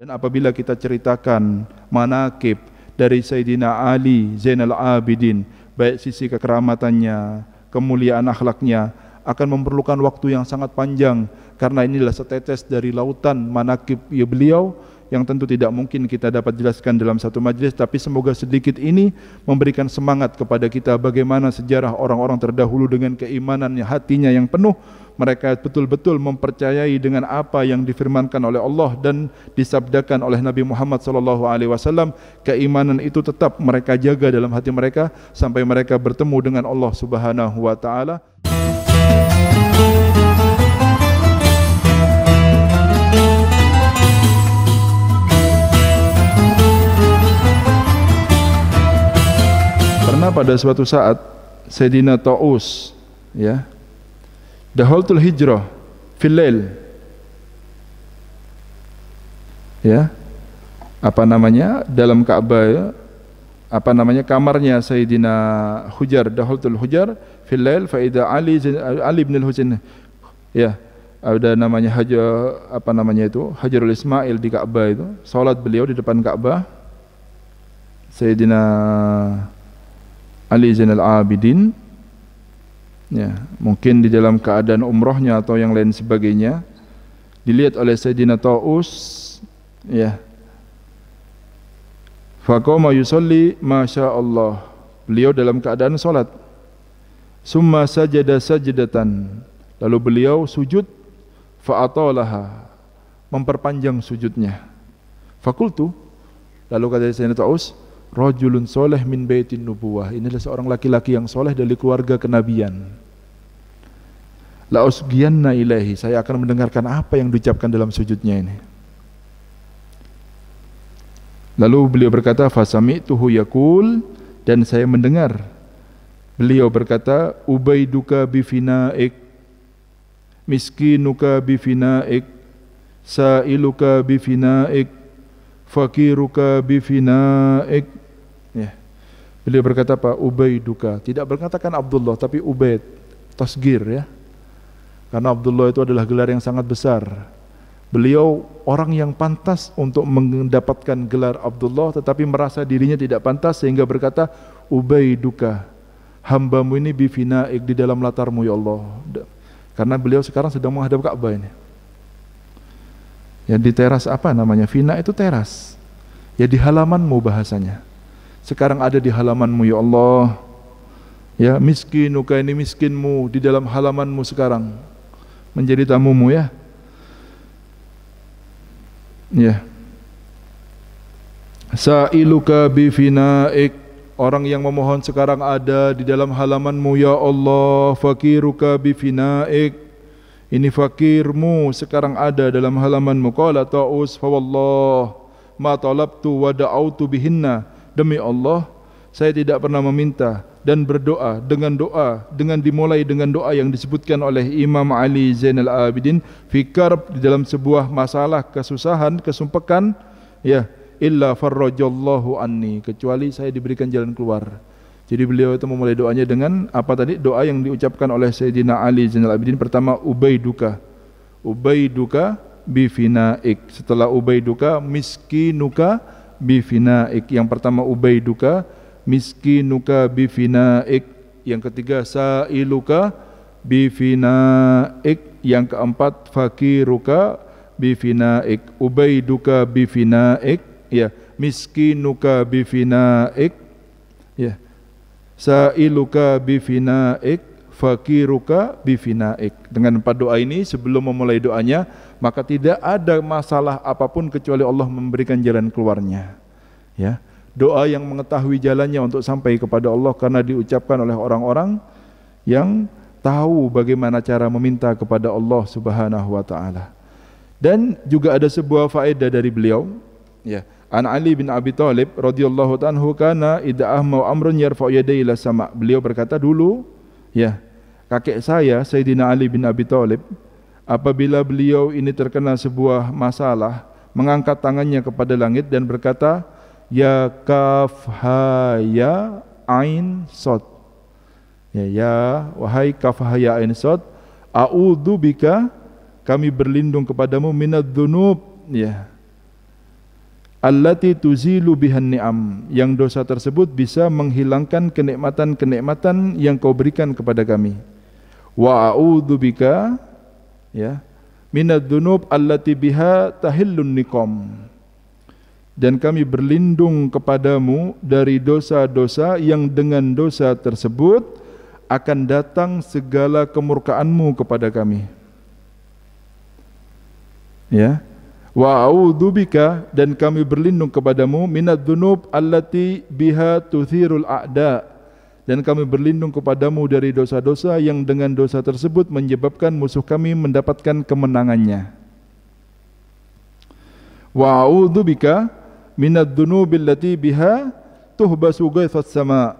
Dan apabila kita ceritakan manakib dari Sayyidina Ali Zainal Abidin, baik sisi kekeramatannya, kemuliaan akhlaknya, akan memerlukan waktu yang sangat panjang karena inilah setetes dari lautan manakib ya beliau yang tentu tidak mungkin kita dapat jelaskan dalam satu majlis tapi semoga sedikit ini memberikan semangat kepada kita bagaimana sejarah orang-orang terdahulu dengan keimanannya hatinya yang penuh mereka betul-betul mempercayai dengan apa yang difirmankan oleh Allah dan disabdakan oleh Nabi Muhammad SAW. keimanan itu tetap mereka jaga dalam hati mereka sampai mereka bertemu dengan Allah subhanahu wa taala Pernah pada suatu saat sedina Ta'us ya, tul hijrah fil lail. Ya. Apa namanya? Dalam Ka'bah ya. Apa namanya? Kamarnya Sayyidina Hujar, Dahultul Hujar fil lail fa idza Ali Ali bin Al-Husain. Ya. Ada namanya Haja apa namanya itu? Hajarul Ismail di Ka'bah itu. Salat beliau di depan Ka'bah. Sayyidina Ali Zainal Abidin ya, mungkin di dalam keadaan umrohnya atau yang lain sebagainya dilihat oleh Sayyidina Taus ya faqama yusalli masyaallah beliau dalam keadaan salat summa sajada sajdatan lalu beliau sujud fa atalaha memperpanjang sujudnya fakultu lalu kata Sayyidina Taus rajulun soleh min baitin nubuwah ini adalah seorang laki-laki yang soleh dari keluarga kenabian la'usgiyanna ilahi. saya akan mendengarkan apa yang diucapkan dalam sujudnya ini lalu beliau berkata fasami'tuhu yakul dan saya mendengar beliau berkata ubaiduka bifinaik miskinuka bifinaik sailuka bifinaik fakiruka bifinaik Beliau berkata Ubay Duka Tidak berkatakan Abdullah tapi Ubaid. Tasgir ya. Karena Abdullah itu adalah gelar yang sangat besar. Beliau orang yang pantas untuk mendapatkan gelar Abdullah tetapi merasa dirinya tidak pantas sehingga berkata Ubaiduka. Hambamu ini bifinaik di dalam latarmu ya Allah. Karena beliau sekarang sedang menghadap Ka'bah ini. Ya di teras apa namanya? Fina itu teras. Ya di halamanmu bahasanya. sekarang ada di halamanmu ya Allah ya miskin uka ini miskinmu di dalam halamanmu sekarang menjadi tamumu ya ya sa'iluka bifinaik orang yang memohon sekarang ada di dalam halamanmu ya Allah fakiruka bifinaik ini fakirmu sekarang ada dalam halamanmu qala ta'us fa wallah ma talabtu wa da'autu bihinna Demi Allah, saya tidak pernah meminta dan berdoa dengan doa dengan dimulai dengan doa yang disebutkan oleh Imam Ali Zainal Abidin fikar di dalam sebuah masalah kesusahan kesumpekan ya illa farrajallahu anni kecuali saya diberikan jalan keluar. Jadi beliau itu memulai doanya dengan apa tadi doa yang diucapkan oleh Sayyidina Ali Zainal Abidin pertama ubaiduka. Ubaiduka bifinaik. Setelah ubaiduka miskinuka duka bifinaik. Yang pertama ubaiduka, miskinuka bifinaik. Yang ketiga sailuka bifinaik. Yang keempat fakiruka bifinaik. Ubaiduka bifinaik. Ya, miskinuka bifinaik. Ya. Sailuka bifinaik fakiruka bifinaik dengan empat doa ini sebelum memulai doanya maka tidak ada masalah apapun kecuali Allah memberikan jalan keluarnya ya doa yang mengetahui jalannya untuk sampai kepada Allah karena diucapkan oleh orang-orang yang tahu bagaimana cara meminta kepada Allah Subhanahu wa taala. Dan juga ada sebuah faedah dari beliau, ya. An Ali bin Abi Thalib radhiyallahu taala kana idza ahma amrun yarfa yadayhi ila sama. Beliau berkata dulu Ya, kakek saya Sayyidina Ali bin Abi Thalib apabila beliau ini terkena sebuah masalah, mengangkat tangannya kepada langit dan berkata, "Ya kaf ha ya ain sot." Ya, ya wahai kaf ha ya ain sot, a'udzu bika kami berlindung kepadamu minadz dzunub. Ya, allati tuzilu bihan ni'am yang dosa tersebut bisa menghilangkan kenikmatan-kenikmatan yang kau berikan kepada kami wa a'udzu bika ya minad dunub allati biha tahillun niqam dan kami berlindung kepadamu dari dosa-dosa yang dengan dosa tersebut akan datang segala kemurkaanmu kepada kami ya wa a'udzu bika dan kami berlindung kepadamu minad dzunub allati biha tuthirul a'da dan kami berlindung kepadamu dari dosa-dosa yang dengan dosa tersebut menyebabkan musuh kami mendapatkan kemenangannya wa a'udzu bika minad dzunub allati biha tuhbasu ghaifas sama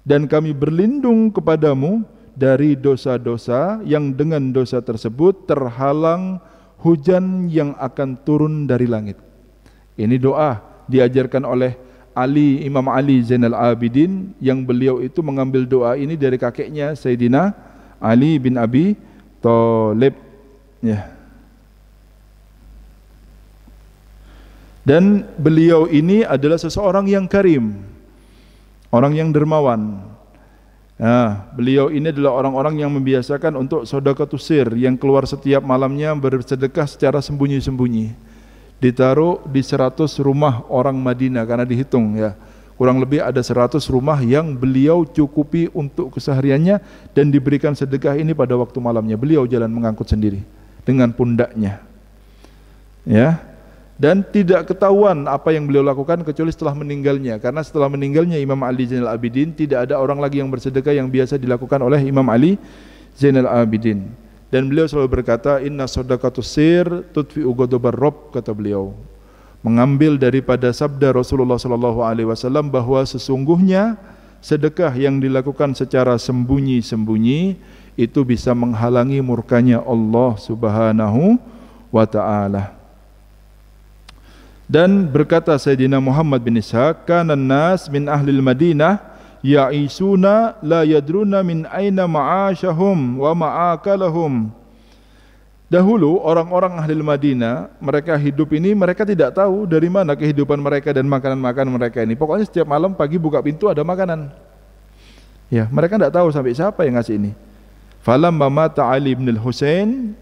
dan kami berlindung kepadamu dari dosa-dosa yang dengan dosa tersebut terhalang hujan yang akan turun dari langit. Ini doa diajarkan oleh Ali Imam Ali Zainal Abidin yang beliau itu mengambil doa ini dari kakeknya Sayyidina Ali bin Abi Thalib. Ya. Dan beliau ini adalah seseorang yang karim, orang yang dermawan, Ya, beliau ini adalah orang-orang yang membiasakan untuk sodakatusir yang keluar setiap malamnya bersedekah secara sembunyi-sembunyi. Ditaruh di 100 rumah orang Madinah karena dihitung ya. Kurang lebih ada 100 rumah yang beliau cukupi untuk kesehariannya dan diberikan sedekah ini pada waktu malamnya. Beliau jalan mengangkut sendiri dengan pundaknya. Ya, dan tidak ketahuan apa yang beliau lakukan kecuali setelah meninggalnya karena setelah meninggalnya Imam Ali Zainal Abidin tidak ada orang lagi yang bersedekah yang biasa dilakukan oleh Imam Ali Zainal Abidin dan beliau selalu berkata inna sadaqatus sir tutfi ugodobar rob kata beliau mengambil daripada sabda Rasulullah sallallahu alaihi wasallam bahwa sesungguhnya sedekah yang dilakukan secara sembunyi-sembunyi itu bisa menghalangi murkanya Allah Subhanahu wa taala dan berkata Sayyidina Muhammad bin Ishaq kana nas min ahli al-Madinah ya'isuna la yadruna min aina ma'ashahum wa ma'akalahum Dahulu orang-orang ahli Madinah mereka hidup ini mereka tidak tahu dari mana kehidupan mereka dan makanan-makanan mereka ini. Pokoknya setiap malam pagi buka pintu ada makanan. Ya, mereka tidak tahu sampai siapa yang ngasih ini. Falam mama Ta'ali bin Al Hussein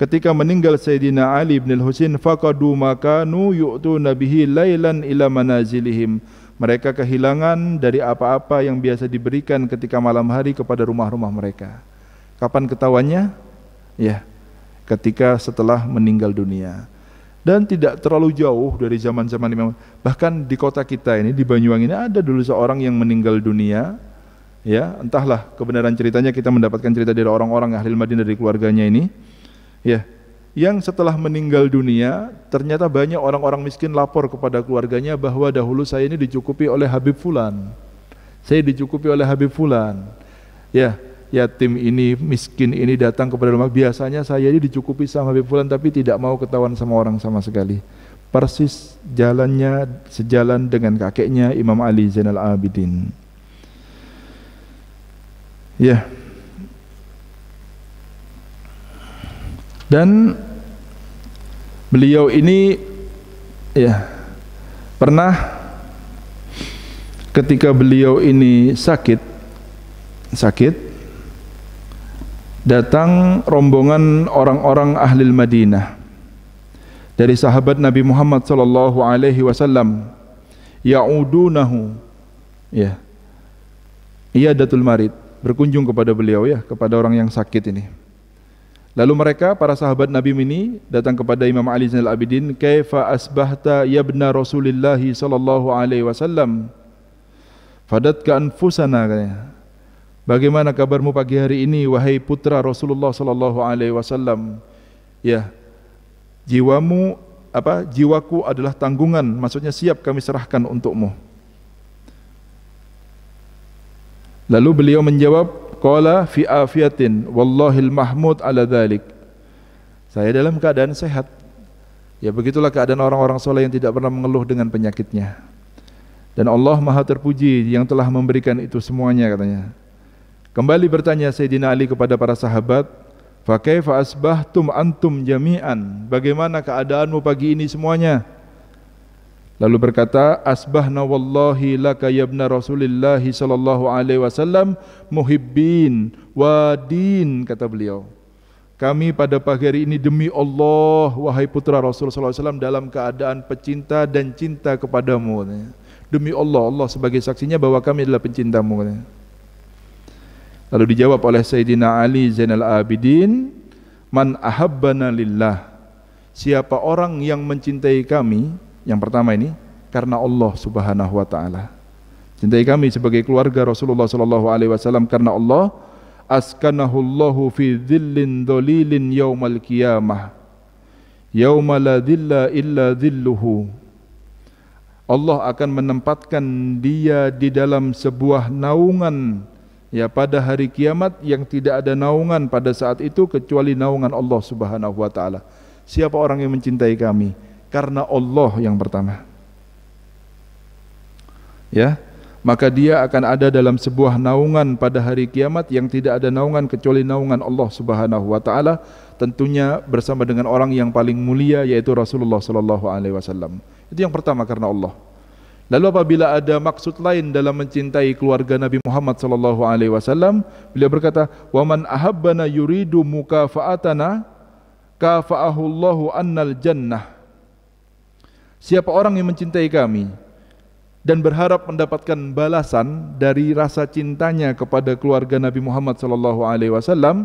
ketika meninggal Sayyidina Ali bin Al-Husain faqadu makanu yu'tu nabihi lailan ila manazilihim mereka kehilangan dari apa-apa yang biasa diberikan ketika malam hari kepada rumah-rumah mereka kapan ketahuannya ya ketika setelah meninggal dunia dan tidak terlalu jauh dari zaman-zaman Imam bahkan di kota kita ini di Banyuwangi ini ada dulu seorang yang meninggal dunia ya entahlah kebenaran ceritanya kita mendapatkan cerita dari orang-orang ahli Madinah dari keluarganya ini Ya, yang setelah meninggal dunia ternyata banyak orang-orang miskin lapor kepada keluarganya bahwa dahulu saya ini dicukupi oleh Habib Fulan. Saya dicukupi oleh Habib Fulan. Ya, yatim ini, miskin ini datang kepada rumah. Biasanya saya ini dicukupi sama Habib Fulan tapi tidak mau ketahuan sama orang sama sekali. Persis jalannya sejalan dengan kakeknya Imam Ali Zainal Abidin. Ya. Yeah. dan beliau ini ya pernah ketika beliau ini sakit sakit datang rombongan orang-orang ahli Madinah dari sahabat Nabi Muhammad sallallahu alaihi wasallam yaudunahu ya iadatul marid berkunjung kepada beliau ya kepada orang yang sakit ini Lalu mereka para sahabat Nabi ini datang kepada Imam Ali Zainal abidin "Kaifa asbahta ya ibn Rasulillah sallallahu alaihi wasallam?" Fadatka anfusana Bagaimana kabarmu pagi hari ini wahai putra Rasulullah sallallahu alaihi wasallam? Ya. Jiwamu apa? Jiwaku adalah tanggungan, maksudnya siap kami serahkan untukmu. Lalu beliau menjawab, Faqala fi afiatin Wallahil mahmud ala dhalik Saya dalam keadaan sehat Ya begitulah keadaan orang-orang soleh yang tidak pernah mengeluh dengan penyakitnya Dan Allah maha terpuji yang telah memberikan itu semuanya katanya Kembali bertanya Sayyidina Ali kepada para sahabat Fakaifa tum antum jami'an Bagaimana keadaanmu pagi ini semuanya? Lalu berkata, Asbahna wallahi laka yabna Rasulillah sallallahu alaihi wasallam muhibbin wadin kata beliau. Kami pada pagi hari ini demi Allah wahai putra Rasulullah Wasallam, dalam keadaan pecinta dan cinta kepadamu. Demi Allah, Allah sebagai saksinya bahwa kami adalah pencintamu. Lalu dijawab oleh Sayyidina Ali Zainal Abidin, Man ahabbana lillah. Siapa orang yang mencintai kami, yang pertama ini karena Allah Subhanahu wa taala. Cintai kami sebagai keluarga Rasulullah sallallahu alaihi wasallam karena Allah askanahullahu fi dhillin dhalilin yaumal qiyamah. Yauma la dhilla illa dhilluhu. Allah akan menempatkan dia di dalam sebuah naungan ya pada hari kiamat yang tidak ada naungan pada saat itu kecuali naungan Allah Subhanahu wa taala. Siapa orang yang mencintai kami? karena Allah yang pertama. Ya, maka dia akan ada dalam sebuah naungan pada hari kiamat yang tidak ada naungan kecuali naungan Allah Subhanahu wa taala tentunya bersama dengan orang yang paling mulia yaitu Rasulullah sallallahu alaihi wasallam. Itu yang pertama karena Allah. Lalu apabila ada maksud lain dalam mencintai keluarga Nabi Muhammad sallallahu alaihi wasallam, beliau berkata, "Wa man ahabbana yuridu mukafa'atana kafa'ahu an annal jannah." Siapa orang yang mencintai kami dan berharap mendapatkan balasan dari rasa cintanya kepada keluarga Nabi Muhammad sallallahu alaihi wasallam,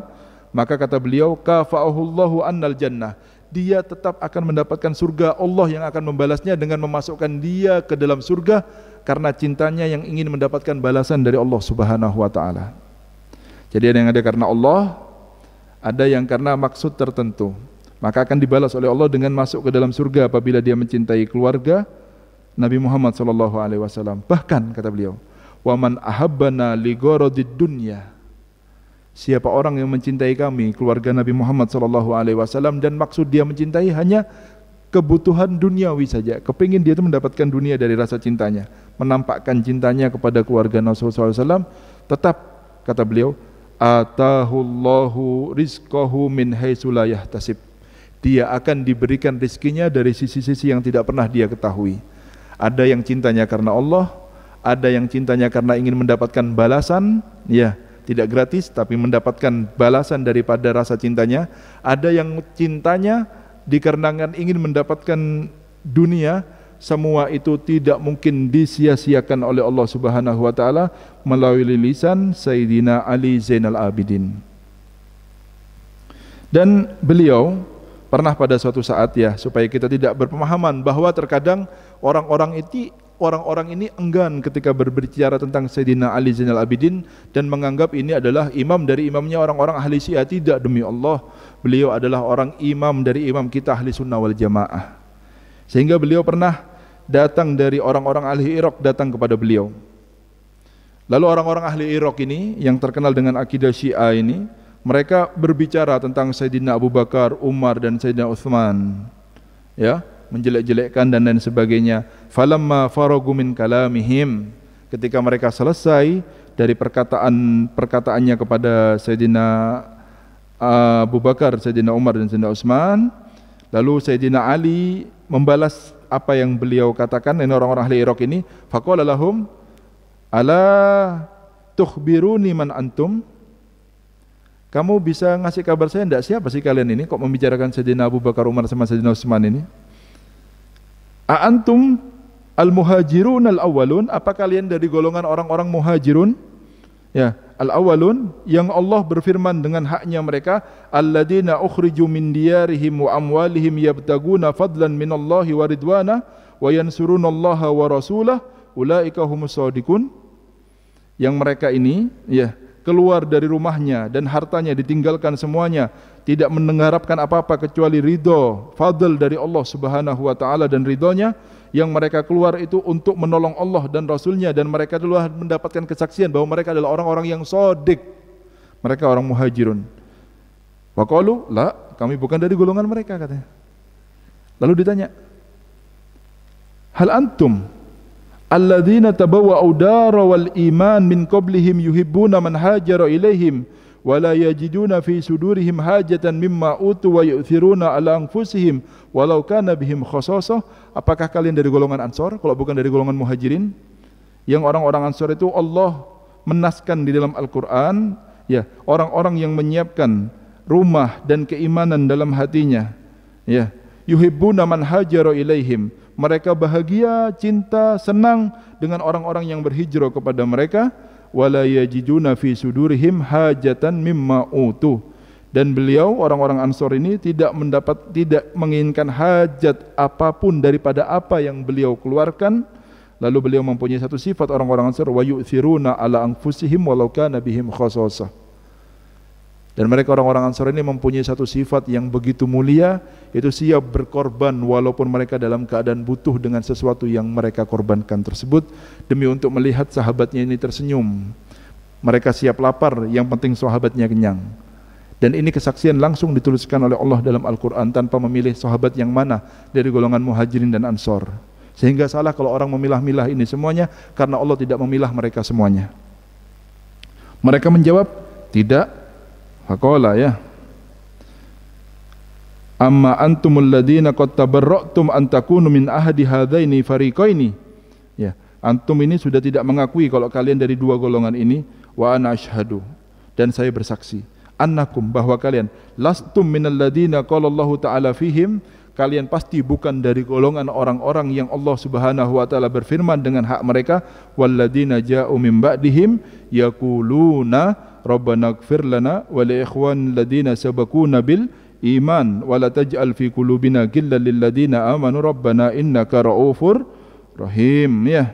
maka kata beliau kafa'ahullahu annal jannah dia tetap akan mendapatkan surga Allah yang akan membalasnya dengan memasukkan dia ke dalam surga karena cintanya yang ingin mendapatkan balasan dari Allah Subhanahu wa taala. Jadi ada yang ada karena Allah, ada yang karena maksud tertentu maka akan dibalas oleh Allah dengan masuk ke dalam surga apabila dia mencintai keluarga Nabi Muhammad sallallahu alaihi wasallam. Bahkan kata beliau, "Wa man ahabbana li dunya." Siapa orang yang mencintai kami, keluarga Nabi Muhammad sallallahu alaihi wasallam dan maksud dia mencintai hanya kebutuhan duniawi saja. Kepingin dia itu mendapatkan dunia dari rasa cintanya, menampakkan cintanya kepada keluarga Nabi sallallahu alaihi wasallam, tetap kata beliau, "Atahullahu rizqahu min haitsu la yahtasib." dia akan diberikan rizkinya dari sisi-sisi yang tidak pernah dia ketahui. Ada yang cintanya karena Allah, ada yang cintanya karena ingin mendapatkan balasan, ya, tidak gratis tapi mendapatkan balasan daripada rasa cintanya. Ada yang cintanya dikarenakan ingin mendapatkan dunia, semua itu tidak mungkin disia-siakan oleh Allah Subhanahu wa taala melalui lisan Sayyidina Ali Zainal Abidin. Dan beliau pernah pada suatu saat ya supaya kita tidak berpemahaman bahwa terkadang orang-orang itu orang-orang ini enggan ketika berbicara tentang Sayyidina Ali Zainal Abidin dan menganggap ini adalah imam dari imamnya orang-orang ahli syiah tidak demi Allah beliau adalah orang imam dari imam kita ahli sunnah wal jamaah sehingga beliau pernah datang dari orang-orang ahli Irak datang kepada beliau lalu orang-orang ahli Irak ini yang terkenal dengan akidah syiah ini mereka berbicara tentang Sayyidina Abu Bakar, Umar dan Sayyidina Uthman ya, menjelek-jelekkan dan lain sebagainya falamma faragu min kalamihim ketika mereka selesai dari perkataan perkataannya kepada Sayyidina uh, Abu Bakar, Sayyidina Umar dan Sayyidina Uthman lalu Sayyidina Ali membalas apa yang beliau katakan dengan orang-orang ahli Irak ini faqala lahum ala tukhbiruni man antum kamu bisa ngasih kabar saya enggak siapa sih kalian ini kok membicarakan Sayyidina Abu Bakar Umar sama Sayyidina Utsman ini Antum al-muhajirun al-awwalun apa kalian dari golongan orang-orang muhajirun ya al-awwalun yang Allah berfirman dengan haknya mereka alladzina ukhriju min diyarihim wa amwalihim yabtaguna fadlan Allahi wa ridwana wa yansurunallaha wa rasulahu ulaika humus sadiqun yang mereka ini ya keluar dari rumahnya dan hartanya ditinggalkan semuanya tidak mendengarapkan apa-apa kecuali ridho fadl dari Allah subhanahu wa ta'ala dan ridhonya yang mereka keluar itu untuk menolong Allah dan Rasulnya dan mereka dulu mendapatkan kesaksian bahawa mereka adalah orang-orang yang sodik mereka orang muhajirun Waqalu la kami bukan dari golongan mereka katanya. Lalu ditanya Hal antum alladhina tabawa dara wal iman min qablihim yuhibbuna man hajara ilaihim wa yajiduna fi sudurihim hajatan mimma utu wa yu'thiruna ala anfusihim walau kana bihim khasasah apakah kalian dari golongan ansor kalau bukan dari golongan muhajirin yang orang-orang ansor itu Allah menaskan di dalam Al-Qur'an ya orang-orang yang menyiapkan rumah dan keimanan dalam hatinya ya yuhibbuna man hajara ilaihim mereka bahagia cinta senang dengan orang-orang yang berhijrah kepada mereka wala yajiduna fi sudurihim hajatan mimma utu dan beliau orang-orang Ansor ini tidak mendapat tidak menginginkan hajat apapun daripada apa yang beliau keluarkan lalu beliau mempunyai satu sifat orang-orang Ansor wa yu'thiruna ala anfusihim walau kana bihim khasasah dan mereka orang-orang Ansar ini mempunyai satu sifat yang begitu mulia, itu siap berkorban walaupun mereka dalam keadaan butuh dengan sesuatu yang mereka korbankan tersebut, demi untuk melihat sahabatnya ini tersenyum. Mereka siap lapar, yang penting sahabatnya kenyang. Dan ini kesaksian langsung dituliskan oleh Allah dalam Al-Quran tanpa memilih sahabat yang mana dari golongan muhajirin dan ansor. Sehingga salah kalau orang memilah-milah ini semuanya karena Allah tidak memilah mereka semuanya. Mereka menjawab, tidak. Faqala ya. Amma antumul ladina qad tabarra'tum an takunu min ahadi fariko ini, Ya, antum ini sudah tidak mengakui kalau kalian dari dua golongan ini wa ana asyhadu dan saya bersaksi annakum bahwa kalian lastum minal ladina kalaulahu taala fihim kalian pasti bukan dari golongan orang-orang yang Allah Subhanahu wa taala berfirman dengan hak mereka wal ladina ja'u min ba'dihim yaquluna ربنا اغفر لنا ولإخوان الذين سبقونا بالإيمان ولا fi kulubina قلوبنا غلا للذين آمنوا ربنا إنك رؤوف رحيم يا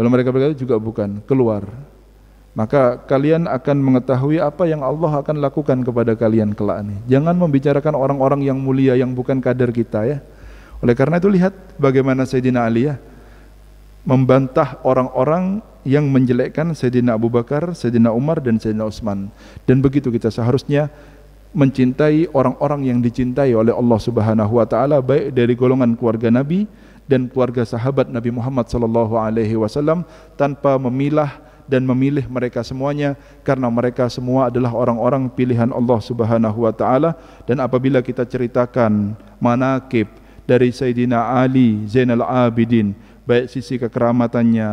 Lalu mereka berkata juga bukan keluar. Maka kalian akan mengetahui apa yang Allah akan lakukan kepada kalian kelak ini. Jangan membicarakan orang-orang yang mulia yang bukan kader kita ya. Oleh karena itu lihat bagaimana Sayyidina Ali ya membantah orang-orang yang menjelekkan Sayyidina Abu Bakar, Sayyidina Umar dan Sayyidina Utsman. Dan begitu kita seharusnya mencintai orang-orang yang dicintai oleh Allah Subhanahu wa taala baik dari golongan keluarga Nabi dan keluarga sahabat Nabi Muhammad sallallahu alaihi wasallam tanpa memilah dan memilih mereka semuanya karena mereka semua adalah orang-orang pilihan Allah Subhanahu wa taala dan apabila kita ceritakan manakib dari Sayyidina Ali Zainal Abidin baik sisi kekeramatannya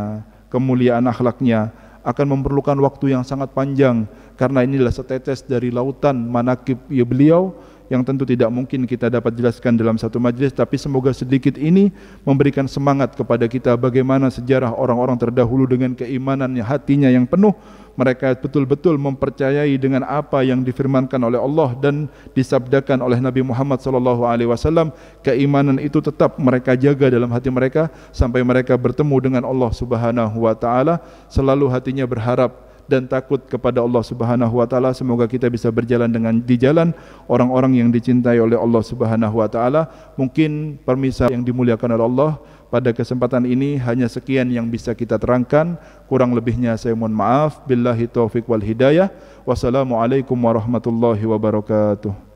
kemuliaan akhlaknya akan memerlukan waktu yang sangat panjang karena inilah setetes dari lautan manakib ya beliau yang tentu tidak mungkin kita dapat jelaskan dalam satu majelis tapi semoga sedikit ini memberikan semangat kepada kita bagaimana sejarah orang-orang terdahulu dengan keimanan hatinya yang penuh mereka betul-betul mempercayai dengan apa yang difirmankan oleh Allah dan disabdakan oleh Nabi Muhammad SAW. keimanan itu tetap mereka jaga dalam hati mereka sampai mereka bertemu dengan Allah subhanahu wa taala selalu hatinya berharap dan takut kepada Allah Subhanahu wa taala semoga kita bisa berjalan dengan di jalan orang-orang yang dicintai oleh Allah Subhanahu wa taala mungkin permisa yang dimuliakan oleh Allah pada kesempatan ini hanya sekian yang bisa kita terangkan kurang lebihnya saya mohon maaf billahi taufik wal hidayah wassalamu alaikum warahmatullahi wabarakatuh